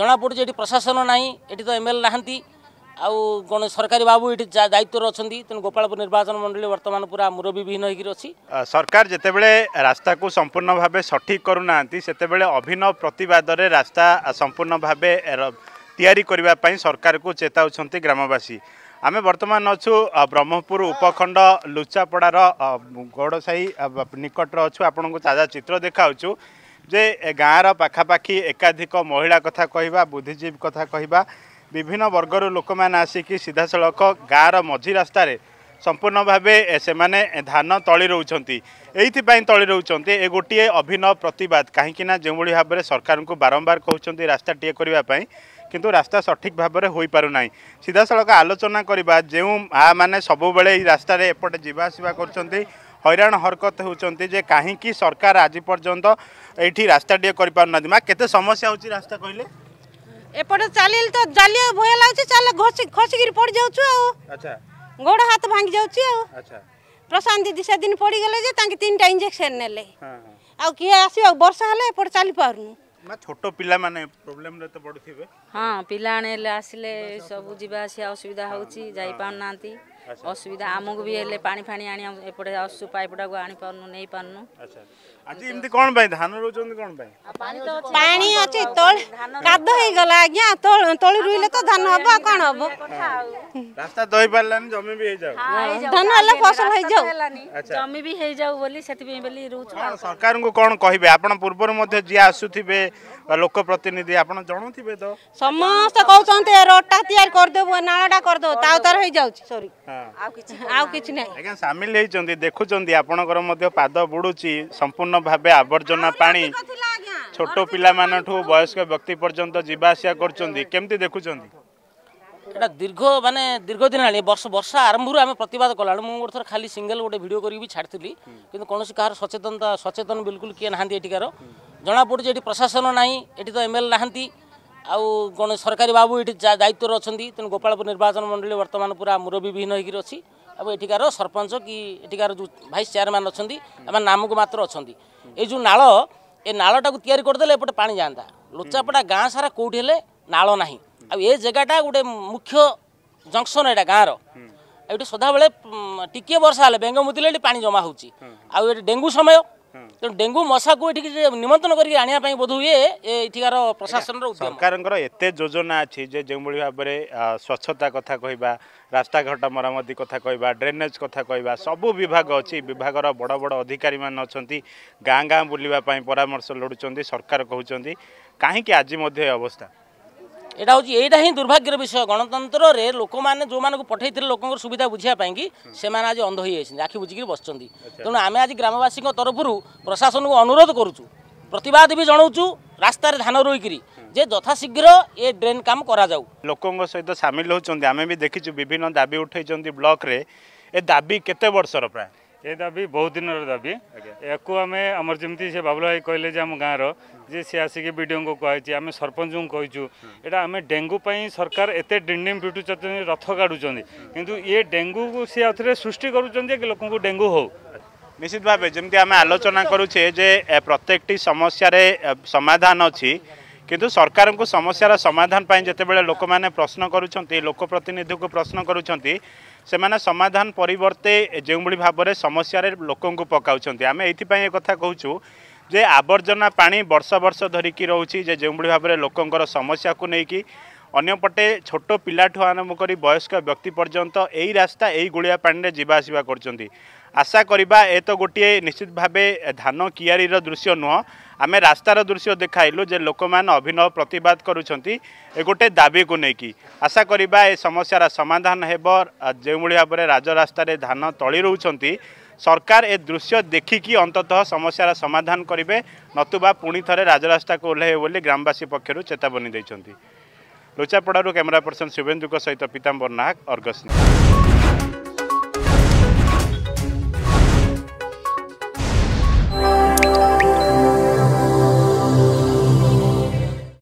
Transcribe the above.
ଜଣାପଡ଼ୁଛି ଏଠି ପ୍ରଶାସନ ନାହିଁ ଏଠି ତ ଏମ୍ ଏଲ୍ ନାହାନ୍ତି ଆଉ କ'ଣ ସରକାରୀ ବାବୁ ଏଠି ଦାୟିତ୍ୱରେ ଅଛନ୍ତି ତେଣୁ ଗୋପାଳପୁର ନିର୍ବାଚନ ମଣ୍ଡଳୀ ବର୍ତ୍ତମାନ ପୁରା ମୁରବିହୀନ ହେଇକିରି ଅଛି ସରକାର ଯେତେବେଳେ ରାସ୍ତାକୁ ସମ୍ପୂର୍ଣ୍ଣ ଭାବେ ସଠିକ୍ କରୁନାହାନ୍ତି ସେତେବେଳେ ଅଭିନବ ପ୍ରତିବାଦରେ ରାସ୍ତା ସମ୍ପୂର୍ଣ୍ଣ ଭାବେ ତିଆରି କରିବା ପାଇଁ ସରକାରକୁ ଚେତାଉଛନ୍ତି ଗ୍ରାମବାସୀ ଆମେ ବର୍ତ୍ତମାନ ଅଛୁ ବ୍ରହ୍ମପୁର ଉପଖଣ୍ଡ ଲୁଚାପଡ଼ାର ଗୌଡ଼ସାହି ନିକଟରେ ଅଛୁ ଆପଣଙ୍କୁ ତାଜା ଚିତ୍ର ଦେଖାଉଛୁ ଯେ ଗାଁର ପାଖାପାଖି ଏକାଧିକ ମହିଳା କଥା କହିବା ବୁଦ୍ଧିଜୀବୀ କଥା କହିବା ବିଭିନ୍ନ ବର୍ଗର ଲୋକମାନେ ଆସିକି ସିଧାସଳଖ ଗାଁର ମଝି ରାସ୍ତାରେ ସମ୍ପୂର୍ଣ୍ଣ ଭାବେ ସେମାନେ ଧାନ ତଳି ରହୁଛନ୍ତି ଏଇଥିପାଇଁ ତଳି ରହୁଛନ୍ତି ଏ ଗୋଟିଏ ଅଭିନବ ପ୍ରତିବାଦ କାହିଁକିନା ଯେଉଁଭଳି ଭାବରେ ସରକାରଙ୍କୁ ବାରମ୍ବାର କହୁଛନ୍ତି ରାସ୍ତାଟିଏ କରିବା ପାଇଁ କିନ୍ତୁ ରାସ୍ତା ସଠିକ୍ ଭାବରେ ହୋଇପାରୁନାହିଁ ସିଧାସଳଖ ଆଲୋଚନା କରିବା ଯେଉଁ ମାଆମାନେ ସବୁବେଳେ ଏଇ ରାସ୍ତାରେ ଏପଟେ ଯିବା ଆସିବା କରୁଛନ୍ତି হইরাণ হরকত হচ্ছেন যে কী সরকার আজ পর্যন্ত এইটি রাস্তাটিয়ে করে পু না মা কেতে সমস্যা হচ্ছে রাস্তা কহিলে এপটে চালিলে তো জালিয়া ভয় লাগুছে চালে ঘষি খসিকি পড়ি যাচ্ছু আচ্ছা গোড় হাত ভাঙি যাচ্ছি আচ্ছা প্রশান্ত দিদি সেদিন পড়িগলে যে তাকে তিনটা ইঞ্জেকশন নেলে ଆଉ କିଏ ଆସିବ ବର୍ଷା ହେଲେ ଏପଟେ ଚାଲିପାରୁନୁ ଛୋଟ ପିଲାମାନେ ପ୍ରୋବ୍ଲେମରେ ତ ପଡ଼ୁଥିବେ ହଁ ପିଲାମାନେ ଆସିଲେ ସବୁ ଯିବା ଆସିବା ଅସୁବିଧା ହେଉଛି ଯାଇପାରୁନାହାନ୍ତି অসুবিধা আমাকে বি হলে পানি ফানি আনি এপটে আসছু পাইপটাকে আনিপারুনু নেইপারুনু আজি এমতি কোন পাই ধান রোচন্তি কোন পাই পানি আছে তল কাদ হই গলা আজ্ঞা তল তল রুইলে তো ধান হবো কোন হবো রাস্তা দই পারলানি জমি বি হই যাও ধান হলে ফসল হই যাও জমি বি হই যাও বলি সেতি পই বলি রুচু সরকারଙ୍କୁ কোন কহিবে আপন পূর্বর মধ্যে যে আসুথিবে বা লোক প্রতিনিধি আপন জনথিবে তো সমস্ত কউচন্তে রোডটা তৈয়ার করদেবো নালটা করদেবো তাও তার হই যাউছি সরি ଆଉ କିଛି ନାହିଁ ଆଜ୍ଞା ସାମିଲ ହେଇଛନ୍ତି ଦେଖୁଛନ୍ତି ଆପଣଙ୍କର ମଧ୍ୟ ପାଦ ବୁଡ଼ୁଛି ସମ୍ପୂର୍ଣ୍ଣ ଭାବେ ଆବର୍ଜନା ପାଣି ଛୋଟ ପିଲାମାନଠୁ ବୟସ୍କ ବ୍ୟକ୍ତି ପର୍ଯ୍ୟନ୍ତ ଯିବା ଆସିବା କରୁଛନ୍ତି କେମିତି ଦେଖୁଛନ୍ତି ଏଇଟା ଦୀର୍ଘ ମାନେ ଦୀର୍ଘ ଦିନ ହେଲାଣି ବର୍ଷ ବର୍ଷା ଆରମ୍ଭରୁ ଆମେ ପ୍ରତିବାଦ କଲାଣି ମୁଁ ଗୋଟେ ଥର ଖାଲି ସିଙ୍ଗଲ ଗୋଟେ ଭିଡ଼ିଓ କରିକି ବି ଛାଡ଼ିଥିଲି କିନ୍ତୁ କୌଣସି କାହାର ସଚେତନତା ସଚେତନ ବିଲକୁଲ କିଏ ନାହାନ୍ତି ଏଠିକାର ଜଣାପଡ଼ୁଛି ଏଠି ପ୍ରଶାସନ ନାହିଁ ଏଠି ତ ଏମ୍ ଏଲ୍ ନାହାନ୍ତି ଆଉ କ'ଣ ସରକାରୀ ବାବୁ ଏଠି ଦାୟିତ୍ୱରେ ଅଛନ୍ତି ତେଣୁ ଗୋପାଳପୁର ନିର୍ବାଚନ ମଣ୍ଡଳୀ ବର୍ତ୍ତମାନ ପୁରା ମୁରବୀବିହୀନ ହୋଇକରି ଅଛି ଏବଂ ଏଠିକାର ସରପଞ୍ଚ କି ଏଠିକାର ଯେଉଁ ଭାଇସ୍ ଚେୟାରମ୍ୟାନ୍ ଅଛନ୍ତି ଏମାନେ ନାମକୁ ମାତ୍ର ଅଛନ୍ତି ଏଇ ଯେଉଁ ନାଳ ଏ ନାଳଟାକୁ ତିଆରି କରିଦେଲେ ଏପଟେ ପାଣି ଯାଆନ୍ତା ଲୁଚାପଡ଼ା ଗାଁ ସାରା କେଉଁଠି ହେଲେ ନାଳ ନାହିଁ ଆଉ ଏ ଜାଗାଟା ଗୋଟେ ମୁଖ୍ୟ ଜଙ୍କସନ୍ ଏଇଟା ଗାଁର ଏଇଠି ସଦାବେଳେ ଟିକିଏ ବର୍ଷା ହେଲେ ବେଙ୍ଗ ମୁତିଲେ ଏଠି ପାଣି ଜମା ହେଉଛି ଆଉ ଏଠି ଡେଙ୍ଗୁ ସମୟ ତେଣୁ ଡେଙ୍ଗୁ ମଶାକୁ ଏଠିକି ନିମନ୍ତ୍ରଣ କରିକି ଆଣିବା ପାଇଁ ବୋଧହୁଏ ଏଠିକାର ପ୍ରଶାସନର ସରକାରଙ୍କର ଏତେ ଯୋଜନା ଅଛି ଯେ ଯେଉଁଭଳି ଭାବରେ ସ୍ୱଚ୍ଛତା କଥା କହିବା ରାସ୍ତାଘାଟ ମରାମତି କଥା କହିବା ଡ୍ରେନେଜ୍ କଥା କହିବା ସବୁ ବିଭାଗ ଅଛି ବିଭାଗର ବଡ଼ ବଡ଼ ଅଧିକାରୀମାନେ ଅଛନ୍ତି ଗାଁ ଗାଁ ବୁଲିବା ପାଇଁ ପରାମର୍ଶ ଲୋଡ଼ୁଛନ୍ତି ସରକାର କହୁଛନ୍ତି କାହିଁକି ଆଜି ମଧ୍ୟ ଏ ଅବସ୍ଥା এটা হচ্ছে এইটা ହିଁ দুর্ভাগ্যের বিষয় গণতন্ত্রের লোক মানে যে পঠাই লোকর সুবিধা বুঝা পাই সে আজ অন্ধ হয়ে যাই আখি বুঝিকি বসছেন তেমন আমি আজ গ্রামবাসী তরফর প্রশাসনকে অনুরোধ করছু প্রতবাদ বি জনাওছু রাস্তার ধান রইকি যে যথাশীঘ্র এ ড্রেন কাম করা যাও লোক সহিত সামিল হচ্ছেন আমি বি দেখিছু বিভিন্ন দাবি উঠাইছেন ব্লকরে এ দাবি কেতে বর্ষর প্রায় ଏ ଦାବି ବହୁତ ଦିନର ଦାବି ୟାକୁ ଆମେ ଆମର ଯେମିତି ସେ ବାବୁଲା ଭାଇ କହିଲେ ଯେ ଆମ ଗାଁର ଯେ ସେ ଆସିକି ବିଡ଼ିଓଙ୍କୁ କୁହାଯାଇଛି ଆମେ ସରପଞ୍ଚଙ୍କୁ କହିଛୁ ଏଇଟା ଆମେ ଡେଙ୍ଗୁ ପାଇଁ ସରକାର ଏତେ ଡିଣ୍ଡିମ୍ ପିଟୁଛନ୍ତି ରଥ କାଢ଼ୁଛନ୍ତି କିନ୍ତୁ ଇଏ ଡେଙ୍ଗୁକୁ ସେ ଆଉଥରେ ସୃଷ୍ଟି କରୁଛନ୍ତି ଯେ ଲୋକଙ୍କୁ ଡେଙ୍ଗୁ ହେଉ ନିଶ୍ଚିତ ଭାବେ ଯେମିତି ଆମେ ଆଲୋଚନା କରୁଛେ ଯେ ପ୍ରତ୍ୟେକଟି ସମସ୍ୟାରେ ସମାଧାନ ଅଛି କିନ୍ତୁ ସରକାରଙ୍କୁ ସମସ୍ୟାର ସମାଧାନ ପାଇଁ ଯେତେବେଳେ ଲୋକମାନେ ପ୍ରଶ୍ନ କରୁଛନ୍ତି ଲୋକପ୍ରତିନିଧିକୁ ପ୍ରଶ୍ନ କରୁଛନ୍ତି ସେମାନେ ସମାଧାନ ପରିବର୍ତ୍ତେ ଯେଉଁଭଳି ଭାବରେ ସମସ୍ୟାରେ ଲୋକଙ୍କୁ ପକାଉଛନ୍ତି ଆମେ ଏଇଥିପାଇଁ ଏ କଥା କହୁଛୁ ଯେ ଆବର୍ଜନା ପାଣି ବର୍ଷ ବର୍ଷ ଧରିକି ରହୁଛି ଯେ ଯେଉଁଭଳି ଭାବରେ ଲୋକଙ୍କର ସମସ୍ୟାକୁ ନେଇକି ଅନ୍ୟପଟେ ଛୋଟ ପିଲାଠୁ ଆରମ୍ଭ କରି ବୟସ୍କ ବ୍ୟକ୍ତି ପର୍ଯ୍ୟନ୍ତ ଏଇ ରାସ୍ତା ଏଇ ଗୁଳିଆ ପାଣିରେ ଯିବା ଆସିବା କରୁଛନ୍ତି আশা করা এ তো গোটিয়ে নিশ্চিত ভাবে ধান কিয়ারির দৃশ্য নুহ আমি রাস্তার দৃশ্য দেখাইলু যে লোক মানে অভিনব প্রতবাদ করছেন গোটে দাবিকে নেই আশা করা এ সমস্যার সমাধান হব যেভাবে ভাবে রাজরাস্তার ধান তলি রোচান সরকার এ দৃশ্য দেখিকি অন্তত সমস্যার সমাধান করবে নতুবা পুঁ থে রাজরাস্তাকে ওহ্লাইবে বলে গ্রামবাসী পক্ষ চেতাবনী দিয়েছেন লুচাপড়ার ক্যামেরা পর্সন শুভেন্দু সহ পিতাম্বর নাহক অর্গস